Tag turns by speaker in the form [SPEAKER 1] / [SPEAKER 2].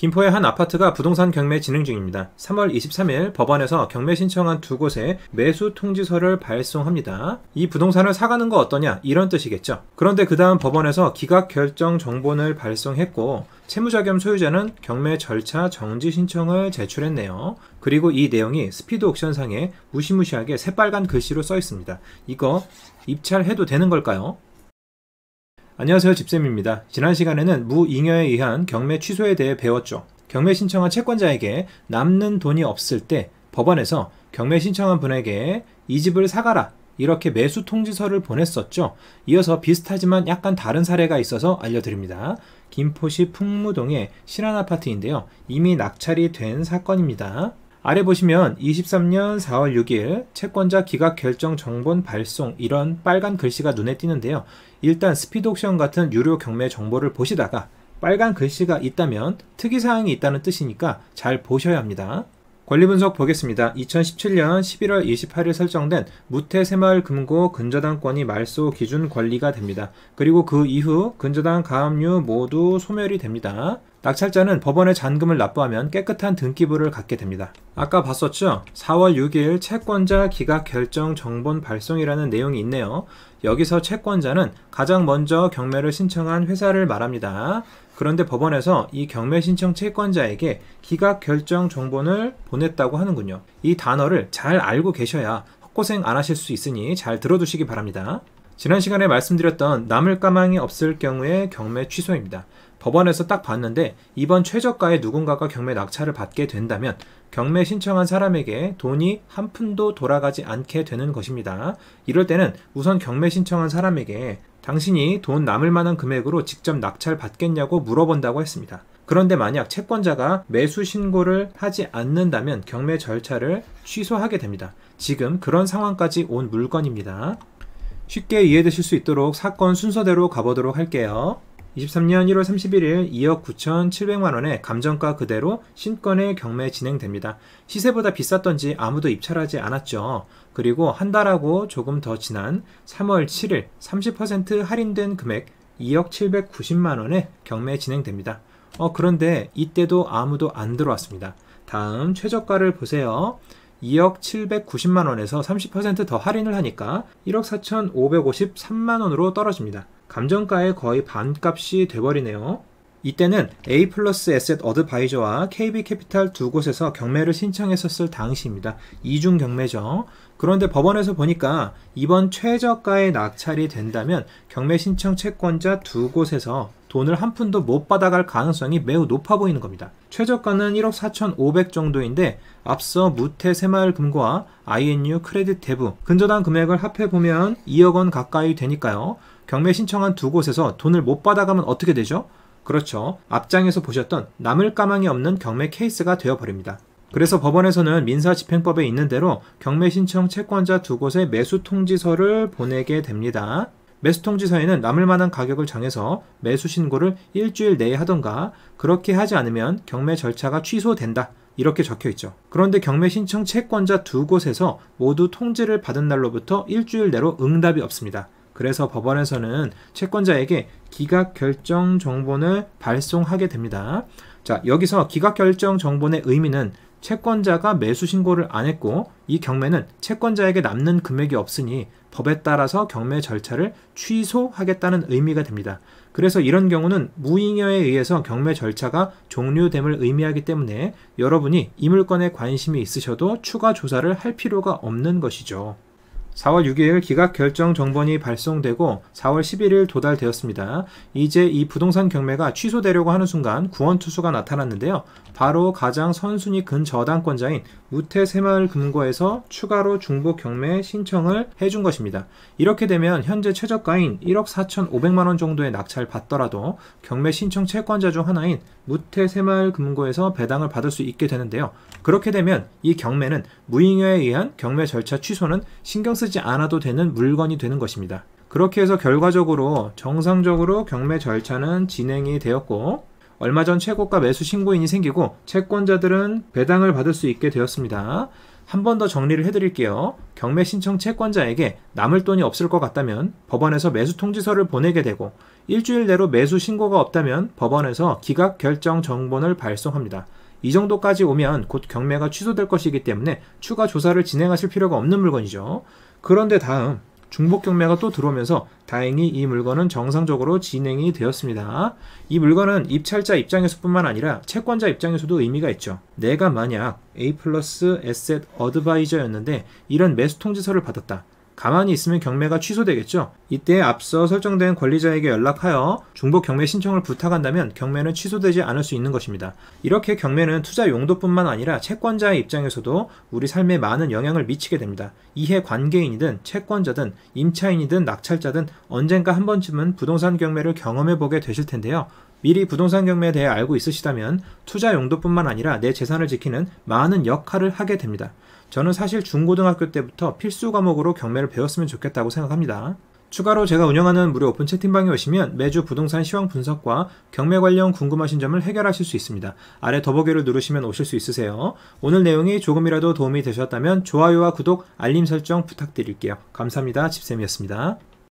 [SPEAKER 1] 김포의 한 아파트가 부동산 경매 진행 중입니다. 3월 23일 법원에서 경매 신청한 두 곳에 매수 통지서를 발송합니다. 이 부동산을 사가는 거 어떠냐 이런 뜻이겠죠. 그런데 그 다음 법원에서 기각 결정 정본을 발송했고 채무자 겸 소유자는 경매 절차 정지 신청을 제출했네요. 그리고 이 내용이 스피드 옥션상에 무시무시하게 새빨간 글씨로 써 있습니다. 이거 입찰해도 되는 걸까요? 안녕하세요 집쌤입니다. 지난 시간에는 무잉여에 의한 경매 취소에 대해 배웠죠. 경매 신청한 채권자에게 남는 돈이 없을 때 법원에서 경매 신청한 분에게 이 집을 사가라 이렇게 매수 통지서를 보냈었죠. 이어서 비슷하지만 약간 다른 사례가 있어서 알려드립니다. 김포시 풍무동의 신한 아파트인데요. 이미 낙찰이 된 사건입니다. 아래 보시면 23년 4월 6일 채권자 기각 결정 정본 발송 이런 빨간 글씨가 눈에 띄는데요. 일단 스피드 옥션 같은 유료 경매 정보를 보시다가 빨간 글씨가 있다면 특이사항이 있다는 뜻이니까 잘 보셔야 합니다. 권리분석 보겠습니다. 2017년 11월 28일 설정된 무태새마을금고 근저당권이 말소 기준 권리가 됩니다. 그리고 그 이후 근저당 가압류 모두 소멸이 됩니다. 낙찰자는 법원에 잔금을 납부하면 깨끗한 등기부를 갖게 됩니다. 아까 봤었죠? 4월 6일 채권자 기각 결정 정본 발송이라는 내용이 있네요. 여기서 채권자는 가장 먼저 경매를 신청한 회사를 말합니다. 그런데 법원에서 이 경매 신청 채권자에게 기각 결정 정본을 보냈다고 하는군요. 이 단어를 잘 알고 계셔야 헛고생 안 하실 수 있으니 잘 들어두시기 바랍니다. 지난 시간에 말씀드렸던 남을 가망이 없을 경우의 경매 취소입니다. 법원에서 딱 봤는데 이번 최저가에 누군가가 경매 낙찰을 받게 된다면 경매 신청한 사람에게 돈이 한 푼도 돌아가지 않게 되는 것입니다. 이럴 때는 우선 경매 신청한 사람에게 당신이 돈 남을 만한 금액으로 직접 낙찰 받겠냐고 물어본다고 했습니다. 그런데 만약 채권자가 매수 신고를 하지 않는다면 경매 절차를 취소하게 됩니다. 지금 그런 상황까지 온 물건입니다. 쉽게 이해되실 수 있도록 사건 순서대로 가보도록 할게요. 23년 1월 31일 2억 9,700만 원에 감정가 그대로 신권의 경매 진행됩니다. 시세보다 비쌌던지 아무도 입찰하지 않았죠. 그리고 한 달하고 조금 더 지난 3월 7일 30% 할인된 금액 2억 790만 원에 경매 진행됩니다. 어, 그런데 이때도 아무도 안 들어왔습니다. 다음 최저가를 보세요. 2억 790만 원에서 30%더 할인을 하니까 1억 4,553만 원으로 떨어집니다. 감정가의 거의 반값이 돼버리네요. 이때는 A 플러스 에셋 어드바이저와 KB 캐피탈 두 곳에서 경매를 신청했었을 당시입니다. 이중 경매죠. 그런데 법원에서 보니까 이번 최저가에 낙찰이 된다면 경매 신청 채권자 두 곳에서 돈을 한 푼도 못 받아갈 가능성이 매우 높아 보이는 겁니다. 최저가는 1억 4,500 정도인데 앞서 무태 새마을금고와 INU 크레딧 대부 근저당 금액을 합해보면 2억 원 가까이 되니까요. 경매 신청한 두 곳에서 돈을 못 받아가면 어떻게 되죠? 그렇죠. 앞장에서 보셨던 남을 까망이 없는 경매 케이스가 되어버립니다. 그래서 법원에서는 민사집행법에 있는 대로 경매 신청 채권자 두 곳에 매수 통지서를 보내게 됩니다. 매수 통지서에는 남을 만한 가격을 정해서 매수 신고를 일주일 내에 하던가 그렇게 하지 않으면 경매 절차가 취소된다. 이렇게 적혀 있죠. 그런데 경매 신청 채권자 두 곳에서 모두 통지를 받은 날로부터 일주일 내로 응답이 없습니다. 그래서 법원에서는 채권자에게 기각 결정 정보을 발송하게 됩니다. 자, 여기서 기각 결정 정보의 의미는 채권자가 매수 신고를 안 했고 이 경매는 채권자에게 남는 금액이 없으니 법에 따라서 경매 절차를 취소하겠다는 의미가 됩니다. 그래서 이런 경우는 무잉여에 의해서 경매 절차가 종료됨을 의미하기 때문에 여러분이 이 물건에 관심이 있으셔도 추가 조사를 할 필요가 없는 것이죠. 4월 6일 기각 결정 정본이 발송되고 4월 11일 도달되었습니다. 이제 이 부동산 경매가 취소되려고 하는 순간 구원투수가 나타났는데요. 바로 가장 선순위 근저당권자인 우태새마을금고에서 추가로 중복 경매 신청을 해준 것입니다. 이렇게 되면 현재 최저가인 1억 4,500만원 정도의 낙찰 받더라도 경매 신청 채권자 중 하나인 우태새마을금고에서 배당을 받을 수 있게 되는데요. 그렇게 되면 이 경매는 무잉여에 의한 경매 절차 취소는 신경 쓰지 쓰지 않아도 되는 물건이 되는 것입니다. 그렇게 해서 결과적으로 정상적으로 경매 절차는 진행이 되었고 얼마 전 최고가 매수 신고인이 생기고 채권자들은 배당을 받을 수 있게 되었습니다. 한 번 더 정리를 해드릴게요. 경매 신청 채권자에게 남을 돈이 없을 것 같다면 법원에서 매수 통지서를 보내게 되고 일주일 내로 매수 신고가 없다면 법원에서 기각 결정 정본을 발송합니다. 이 정도까지 오면 곧 경매가 취소될 것이기 때문에 추가 조사를 진행하실 필요가 없는 물건이죠. 그런데 다음 중복 경매가 또 들어오면서 다행히 이 물건은 정상적으로 진행이 되었습니다. 이 물건은 입찰자 입장에서뿐만 아니라 채권자 입장에서도 의미가 있죠. 내가 만약 A 플러스 에셋 어드바이저였는데 이런 매수 통지서를 받았다. 가만히 있으면 경매가 취소되겠죠. 이때 앞서 설정된 권리자에게 연락하여 중복 경매 신청을 부탁한다면 경매는 취소되지 않을 수 있는 것입니다. 이렇게 경매는 투자 용도뿐만 아니라 채권자의 입장에서도 우리 삶에 많은 영향을 미치게 됩니다. 이해 관계인이든 채권자든 임차인이든 낙찰자든 언젠가 한 번쯤은 부동산 경매를 경험해 보게 되실 텐데요. 미리 부동산 경매에 대해 알고 있으시다면 투자 용도뿐만 아니라 내 재산을 지키는 많은 역할을 하게 됩니다. 저는 사실 중고등학교 때부터 필수 과목으로 경매를 배웠으면 좋겠다고 생각합니다. 추가로 제가 운영하는 무료 오픈 채팅방에 오시면 매주 부동산 시황 분석과 경매 관련 궁금하신 점을 해결하실 수 있습니다. 아래 더보기를 누르시면 오실 수 있으세요. 오늘 내용이 조금이라도 도움이 되셨다면 좋아요와 구독, 알림 설정 부탁드릴게요. 감사합니다. 집쌤이었습니다.